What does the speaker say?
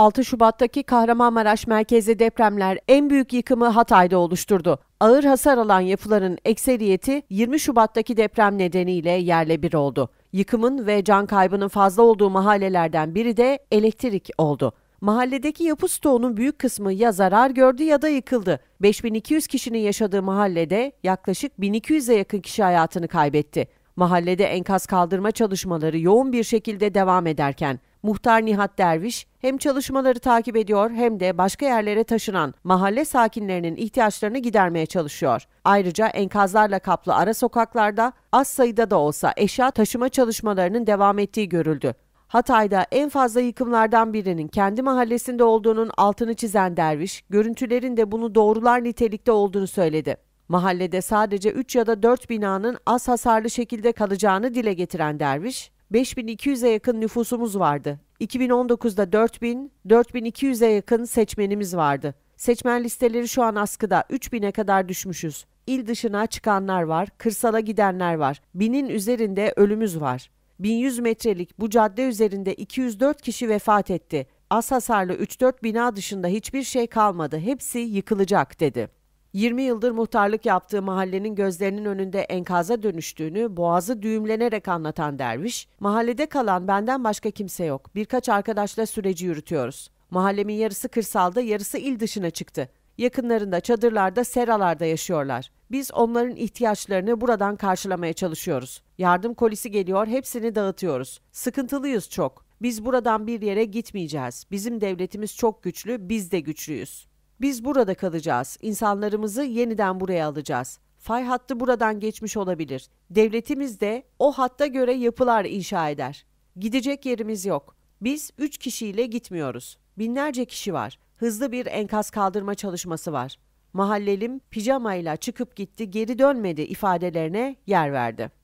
6 Şubat'taki Kahramanmaraş merkezli depremler en büyük yıkımı Hatay'da oluşturdu. Ağır hasar alan yapıların ekseriyeti 20 Şubat'taki deprem nedeniyle yerle bir oldu. Yıkımın ve can kaybının fazla olduğu mahallelerden biri de elektrik oldu. Mahalledeki yapı stoğunun büyük kısmı ya zarar gördü ya da yıkıldı. 5200 kişinin yaşadığı mahallede yaklaşık 1200'e yakın kişi hayatını kaybetti. Mahallede enkaz kaldırma çalışmaları yoğun bir şekilde devam ederken Muhtar Nihat Derviş hem çalışmaları takip ediyor hem de başka yerlere taşınan mahalle sakinlerinin ihtiyaçlarını gidermeye çalışıyor. Ayrıca enkazlarla kaplı ara sokaklarda az sayıda da olsa eşya taşıma çalışmalarının devam ettiği görüldü. Hatay'da en fazla yıkımlardan birinin kendi mahallesinde olduğunun altını çizen Derviş, görüntülerin de bunu doğrular nitelikte olduğunu söyledi. Mahallede sadece 3 ya da 4 binanın az hasarlı şekilde kalacağını dile getiren Derviş, 5200'e yakın nüfusumuz vardı. 2019'da 4000, 4200'e yakın seçmenimiz vardı. Seçmen listeleri şu an askıda 3000'e kadar düşmüşüz. İl dışına çıkanlar var, kırsala gidenler var. Binin üzerinde ölümüz var. 1100 metrelik bu cadde üzerinde 204 kişi vefat etti. Az hasarlı 3-4 bina dışında hiçbir şey kalmadı. Hepsi yıkılacak dedi. 20 yıldır muhtarlık yaptığı mahallenin gözlerinin önünde enkaza dönüştüğünü boğazı düğümlenerek anlatan derviş, mahallede kalan benden başka kimse yok. Birkaç arkadaşla süreci yürütüyoruz. Mahallemin yarısı kırsalda, yarısı il dışına çıktı. Yakınlarında, çadırlarda, seralarda yaşıyorlar. Biz onların ihtiyaçlarını buradan karşılamaya çalışıyoruz. Yardım kolisi geliyor, hepsini dağıtıyoruz. Sıkıntılıyız çok. Biz buradan bir yere gitmeyeceğiz. Bizim devletimiz çok güçlü, biz de güçlüyüz. Biz burada kalacağız. İnsanlarımızı yeniden buraya alacağız. Fay hattı buradan geçmiş olabilir. Devletimiz de o hatta göre yapılar inşa eder. Gidecek yerimiz yok. Biz üç kişiyle gitmiyoruz. Binlerce kişi var. Hızlı bir enkaz kaldırma çalışması var. Mahallelim pijamayla çıkıp gitti, geri dönmedi ifadelerine yer verdi.